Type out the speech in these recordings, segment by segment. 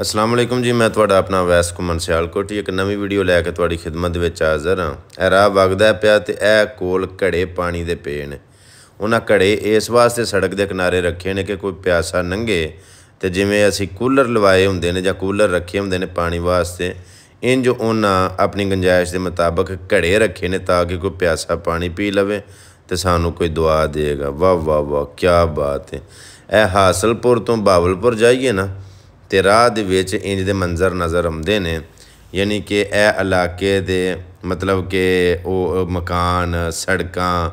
ਅਸਲਾਮ ਅਲੈਕੁਮ ਜੀ ਮੈਂ ਤੁਹਾਡਾ ਆਪਣਾ ਵੈਸ ਕੁਮਨ ਸਿਆਲਕੋਟ ਇੱਕ ਨਵੀਂ ਵੀਡੀਓ ਲੈ ਕੇ ਤੁਹਾਡੀ ਖidmat ਵਿੱਚ ਹਾਜ਼ਰ ਹਾਂ ਇਹ ਰਾਹ ਵਗਦਾ ਪਿਆ ਤੇ ਇਹ ਕੋਲ ਘੜੇ ਪਾਣੀ ਦੇ ਪਏ ਨੇ ਉਹਨਾਂ ਘੜੇ ਇਸ ਵਾਸਤੇ ਸੜਕ ਦੇ ਕਿਨਾਰੇ ਰੱਖੇ ਨੇ ਕਿ ਕੋਈ ਪਿਆਸਾ ਨੰਗੇ ਤੇ ਜਿਵੇਂ ਅਸੀਂ ਕੂਲਰ ਲਵਾਏ ਹੁੰਦੇ ਨੇ ਜਾਂ ਕੂਲਰ ਰੱਖੇ ਹੁੰਦੇ ਨੇ ਪਾਣੀ ਵਾਸਤੇ ਇੰਜ ਉਹਨਾਂ ਆਪਣੀ ਗੰਜਾਇਸ਼ ਦੇ ਮੁਤਾਬਕ ਘੜੇ ਰੱਖੇ ਨੇ ਤਾਂ ਕਿ ਕੋਈ ਪਿਆਸਾ ਪਾਣੀ ਪੀ ਲਵੇ ਤੇ ਸਾਨੂੰ ਕੋਈ ਦੁਆ ਦੇਗਾ ਵਾਹ ਵਾਹ ਵਾਹ ਕੀ ਬਾਤ ਹੈ ਇਹ ਹਾਸਲਪੁਰ ਤੋਂ ਬਾਵਲਪੁਰ ਜਾਈਏ ਨਾ ਤੇ ਰਾਹ ਦੇ ਵਿੱਚ ਇੰਜ ਦੇ ਮੰਜ਼ਰ ਨਜ਼ਰ ਆਉਂਦੇ ਨੇ ਯਾਨੀ ਕਿ ਇਹ ਇਲਾਕੇ ਦੇ ਮਤਲਬ ਕਿ ਉਹ ਮਕਾਨ ਸੜਕਾਂ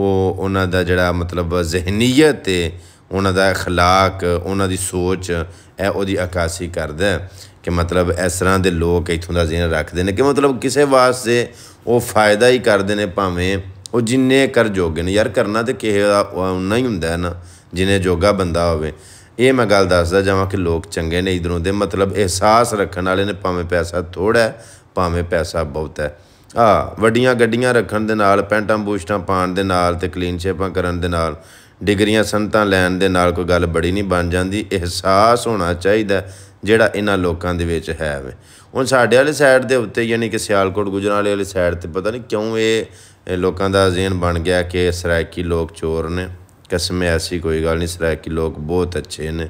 ਉਹ ਉਹਨਾਂ ਦਾ ਜਿਹੜਾ ਮਤਲਬ ਜ਼ਿਹਨੀਅਤ ਹੈ ਉਹਨਾਂ ਦਾ اخلاق ਉਹਨਾਂ ਦੀ ਸੋਚ ਇਹ ਉਹਦੀ ਅਕਾਸੀ ਕਰਦਾ ਕਿ ਮਤਲਬ ਇਸ ਤਰ੍ਹਾਂ ਦੇ ਲੋਕ ਇਥੋਂ ਦਾ ਜ਼ਿਹਨ ਰੱਖਦੇ ਨੇ ਕਿ ਮਤਲਬ ਕਿਸੇ ਵਾਸਤੇ ਉਹ ਫਾਇਦਾ ਹੀ ਕਰਦੇ ਨੇ ਭਾਵੇਂ ਉਹ ਜਿੰਨੇ ਕਰ ਜੋਗੇ ਨੇ ਯਾਰ ਕਰਨਾ ਤੇ ਕਿਸੇ ਦਾ ਨਹੀਂ ਹੁੰਦਾ ਨਾ ਜਿਨੇ ਜੋਗਾ ਬੰਦਾ ਹੋਵੇ ਇਹ ਮੈਂ ਗੱਲ ਦੱਸਦਾ ਜਾਵਾਂ ਕਿ ਲੋਕ ਚੰਗੇ ਨੇ ਇਧਰੋਂ ਦੇ ਮਤਲਬ ਅਹਿਸਾਸ ਰੱਖਣ ਵਾਲੇ ਨੇ ਭਾਵੇਂ ਪੈਸਾ ਥੋੜਾ ਹੈ ਭਾਵੇਂ ਪੈਸਾ ਬਹੁਤ ਹੈ ਆ ਵੱਡੀਆਂ ਗੱਡੀਆਂ ਰੱਖਣ ਦੇ ਨਾਲ ਪੈਂਟਾਂ ਬੂਸ਼ਟਾਂ ਪਾਣ ਦੇ ਨਾਲ ਤੇ ਕਲੀਨ ਸ਼ੇਪਾਂ ਕਰਨ ਦੇ ਨਾਲ ਡਿਗਰੀਆਂ ਸੰਤਾਂ ਲੈਣ ਦੇ ਨਾਲ ਕੋਈ ਗੱਲ ਬੜੀ ਨਹੀਂ ਬਣ ਜਾਂਦੀ ਅਹਿਸਾਸ ਹੋਣਾ ਚਾਹੀਦਾ ਜਿਹੜਾ ਇਹਨਾਂ ਲੋਕਾਂ ਦੇ ਵਿੱਚ ਹੈ ਵੇ ਹੁਣ ਸਾਡੇ ਵਾਲੇ ਸਾਈਡ ਦੇ ਉੱਤੇ ਯਾਨੀ ਕਿ ਸਿਆਲਕੋਟ ਗੁਜਰਾਲੇ ਵਾਲੇ ਸਾਈਡ ਤੇ ਪਤਾ ਨਹੀਂ ਕਿਉਂ ਇਹ ਲੋਕਾਂ ਦਾ ਜ਼ਿਹਨ ਬਣ ਗਿਆ ਕਿ ਸਰਾਇਕੀ ਲੋਕ ਚੋਰ ਨੇ ਕਸਮ ਹੈ ਐਸੀ ਕੋਈ ਗੱਲ ਨਹੀਂ ਸਰਾਇ ਕਿ ਲੋਕ ਬਹੁਤ ਅੱਛੇ ਨੇ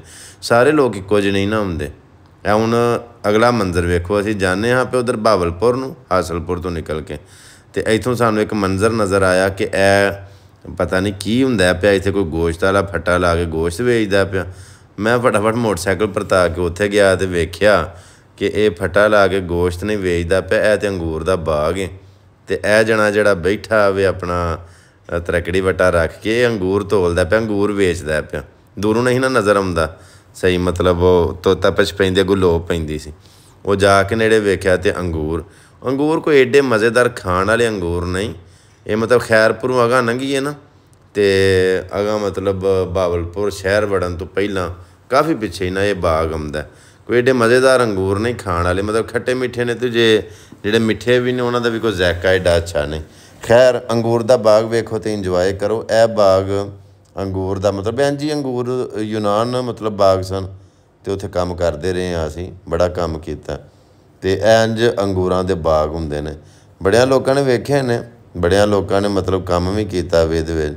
ਸਾਰੇ ਲੋਕ ਇੱਕੋ ਜਿਹੇ ਨਹੀਂ ਨਾ ਹੁੰਦੇ ਐ ਹੁਣ ਅਗਲਾ ਮੰਜ਼ਰ ਵੇਖੋ ਅਸੀਂ ਜਾਣੇ ਹਾਂ ਪੇ ਉਧਰ ਬਾਬਲਪੁਰ ਨੂੰ ਹਾਸਲਪੁਰ ਤੋਂ ਨਿਕਲ ਕੇ ਤੇ ਇਥੋਂ ਸਾਨੂੰ ਇੱਕ ਮੰਜ਼ਰ ਨਜ਼ਰ ਆਇਆ ਕਿ ਐ ਪਤਾ ਨਹੀਂ ਕੀ ਹੁੰਦਾ ਪਿਆ ਇੱਥੇ ਕੋਈ ਗੋਸ਼ਤ ਵਾਲਾ ਫੱਟਾ ਲਾ ਕੇ ਗੋਸ਼ਤ ਵੇਚਦਾ ਪਿਆ ਮੈਂ ਫਟਾਫਟ ਮੋਟਰਸਾਈਕਲ ਪਰਤਾ ਕੇ ਉੱਥੇ ਗਿਆ ਤੇ ਵੇਖਿਆ ਕਿ ਇਹ ਫਟਾ ਲਾ ਕੇ ਗੋਸ਼ਤ ਨਹੀਂ ਵੇਚਦਾ ਪਿਆ ਇਹ ਤੇ ਅੰਗੂਰ ਦਾ ਬਾਗ ਹੈ ਤੇ ਇਹ ਜਣਾ ਜਿਹੜਾ ਬੈਠਾ ਵੇ ਆਪਣਾ ਤਰਕੜੀ ਵਟਾ ਰੱਖ ਕੇ ਅੰਗੂਰ ਤੋਲਦਾ ਪਿਆ ਅੰਗੂਰ ਵੇਚਦਾ ਪਿਆ ਦੂਰੋਂ ਨਹੀਂ ਨਾ ਨਜ਼ਰ ਆਉਂਦਾ ਸਹੀ ਮਤਲਬ ਉਹ ਤੋਤਾ ਪਛ ਪੈਂਦੇ ਗੁਲੋ ਪੈਂਦੀ ਸੀ ਉਹ ਜਾ ਕੇ ਨੇੜੇ ਵੇਖਿਆ ਤੇ ਅੰਗੂਰ ਅੰਗੂਰ ਕੋਈ ਏਡੇ ਮਜ਼ੇਦਾਰ ਖਾਣ ਵਾਲੇ ਅੰਗੂਰ ਨਹੀਂ ਇਹ ਮਤਲਬ ਖੈਰਪੁਰੋਂ ਅਗਾ ਨੰਗੀ ਹੈ ਨਾ ਤੇ ਅਗਾ ਮਤਲਬ ਬਾਵਲਪੁਰ ਸ਼ਹਿਰ ਵੜਨ ਤੋਂ ਪਹਿਲਾਂ ਕਾਫੀ ਪਿੱਛੇ ਨਾ ਇਹ ਬਾਗ ਆਉਂਦਾ ਕੋਈ ਏਡੇ ਮਜ਼ੇਦਾਰ ਅੰਗੂਰ ਨਹੀਂ ਖਾਣ ਵਾਲੇ ਮਤਲਬ ਖੱਟੇ ਮਿੱਠੇ ਨੇ ਤੇ ਜੇ ਜਿਹੜੇ ਮਿੱਠੇ ਵੀ ਨੇ ਉਹਨਾਂ ਦਾ ਵੀ ਕੋਈ ਜ਼ਾਇਕਾ ਏਡਾ ਅੱਛਾ ਨਹੀਂ ਖੈਰ ਅੰਗੂਰ ਦਾ ਬਾਗ ਵੇਖੋ ਤੇ ਇੰਜੋਏ ਕਰੋ ਇਹ ਬਾਗ ਅੰਗੂਰ ਦਾ ਮਤਲਬ ਹੈ ਜੀ ਅੰਗੂਰ ਯੂਨਾਨ ਮਤਲਬ ਬਾਗ ਸਨ ਤੇ ਉੱਥੇ ਕੰਮ ਕਰਦੇ ਰਹੇ ਆ ਅਸੀਂ ਬੜਾ ਕੰਮ ਕੀਤਾ ਤੇ ਇੰਜ ਅੰਗੂਰਾਂ ਦੇ ਬਾਗ ਹੁੰਦੇ ਨੇ ਬੜਿਆਂ ਲੋਕਾਂ ਨੇ ਵੇਖੇ ਨੇ ਬੜਿਆਂ ਲੋਕਾਂ ਨੇ ਮਤਲਬ ਕੰਮ ਵੀ ਕੀਤਾ ਵੇਦ ਵਿੱਚ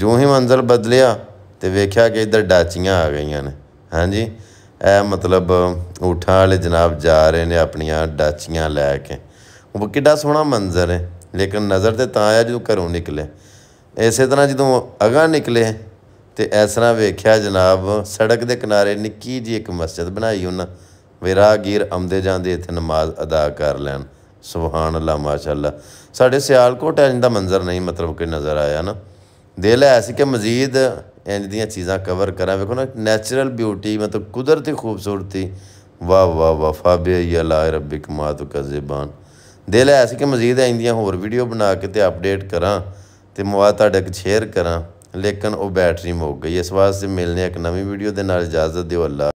ਜੋ ਹੀ ਮੰਜ਼ਰ ਬਦਲਿਆ ਤੇ ਵੇਖਿਆ ਕਿ ਇਧਰ ਡਾਚੀਆਂ ਆ ਗਈਆਂ ਨੇ ਹਾਂਜੀ ਇਹ ਮਤਲਬ ਊਠਾਂ ਵਾਲੇ ਜਨਾਬ ਜਾ ਰਹੇ ਨੇ ਆਪਣੀਆਂ ਡਾਚੀਆਂ ਲੈ ਕੇ ਉਹ ਕਿੱਡਾ ਸੋਹਣਾ ਮੰਜ਼ਰ ਹੈ ਲੇਕਿਨ ਨਜ਼ਰ ਤੇ ਤਾਂ ਆਇਆ ਜਦੋਂ ਘਰੋਂ ਨਿਕਲੇ ਇਸੇ ਤਰ੍ਹਾਂ ਜਦੋਂ ਅਗਾ ਨਿਕਲੇ ਤੇ ਇਸ ਤਰ੍ਹਾਂ ਵੇਖਿਆ ਜਨਾਬ ਸੜਕ ਦੇ ਕਿਨਾਰੇ ਨਿੱਕੀ ਜੀ ਇੱਕ ਮਸਜਿਦ ਬਣਾਈ ਉਹਨਾਂ ਵਿਰਾਗੀਰ ਆਉਂਦੇ ਜਾਂਦੇ ਇੱਥੇ ਨਮਾਜ਼ ਅਦਾ ਕਰ ਲੈਣ ਸੁਭਾਨ ਅੱਲਾ ਮਾਸ਼ਾਅੱਲਾ ਸਾਡੇ ਸਿਆਲਕੋਟ ਐਂ ਦਾ ਮੰਜ਼ਰ ਨਹੀਂ ਮਤਲਬ ਕਿ ਨਜ਼ਰ ਆਇਆ ਨਾ ਦਿਲ ਸੀ ਕਿ ਮਜ਼ੀਦ ਐਂ ਦੀਆਂ ਚੀਜ਼ਾਂ ਕਵਰ ਕਰਾਂ ਵੇਖੋ ਨਾ ਨੈਚੁਰਲ ਬਿਊਟੀ ਮਤਲਬ ਕੁਦਰਤੀ ਖੂਬਸੂਰਤੀ ਵਾ ਵਾ ਵਫਾ ਯਾ ਲਾ ਰਬਿਕ ਮਾਤੁ ਕਜ਼ਬਾਨ ਦਿਲ ਹੈ ਸੀ ਕਿ ਮਜ਼ੀਦ ਐਂਦੀਆਂ ਹੋਰ ਵੀਡੀਓ ਬਣਾ ਕੇ ਤੇ ਅਪਡੇਟ ਕਰਾਂ ਤੇ ਮਵਾ ਤੁਹਾਡੇ ਕੋਲ ਸ਼ੇਅਰ ਕਰਾਂ ਲੇਕਿਨ ਉਹ ਬੈਟਰੀ ਮੁੱਕ ਗਈ ਇਸ ਵਾਸਤੇ ਮਿਲਨੇ ਇੱਕ ਨਵੀਂ ਵੀਡੀਓ ਦੇ ਨਾਲ ਇਜਾਜ਼ਤ ਦਿਓ ਅੱਲਾ